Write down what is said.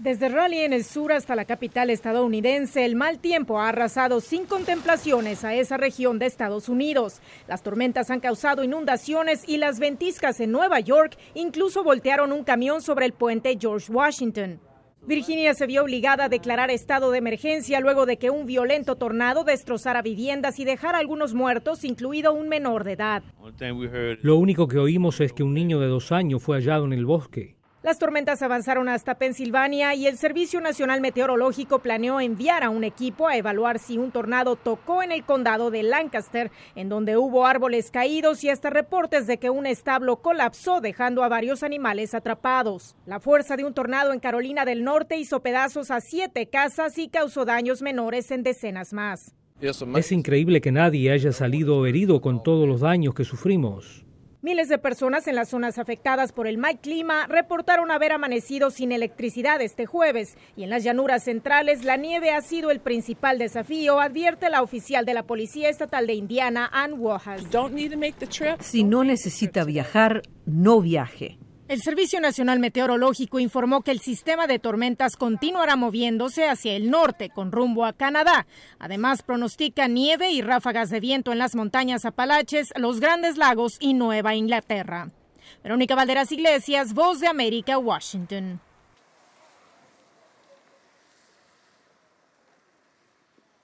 Desde Raleigh en el sur hasta la capital estadounidense, el mal tiempo ha arrasado sin contemplaciones a esa región de Estados Unidos. Las tormentas han causado inundaciones y las ventiscas en Nueva York incluso voltearon un camión sobre el puente George Washington. Virginia se vio obligada a declarar estado de emergencia luego de que un violento tornado destrozara viviendas y dejara algunos muertos, incluido un menor de edad. Lo único que oímos es que un niño de dos años fue hallado en el bosque. Las tormentas avanzaron hasta Pensilvania y el Servicio Nacional Meteorológico planeó enviar a un equipo a evaluar si un tornado tocó en el condado de Lancaster, en donde hubo árboles caídos y hasta reportes de que un establo colapsó dejando a varios animales atrapados. La fuerza de un tornado en Carolina del Norte hizo pedazos a siete casas y causó daños menores en decenas más. Es increíble que nadie haya salido herido con todos los daños que sufrimos. Miles de personas en las zonas afectadas por el mal clima reportaron haber amanecido sin electricidad este jueves y en las llanuras centrales la nieve ha sido el principal desafío, advierte la oficial de la Policía Estatal de Indiana, Ann Wojas. Si no necesita viajar, no viaje. El Servicio Nacional Meteorológico informó que el sistema de tormentas continuará moviéndose hacia el norte con rumbo a Canadá. Además, pronostica nieve y ráfagas de viento en las montañas Apalaches, los Grandes Lagos y Nueva Inglaterra. Verónica Valderas Iglesias, Voz de América, Washington.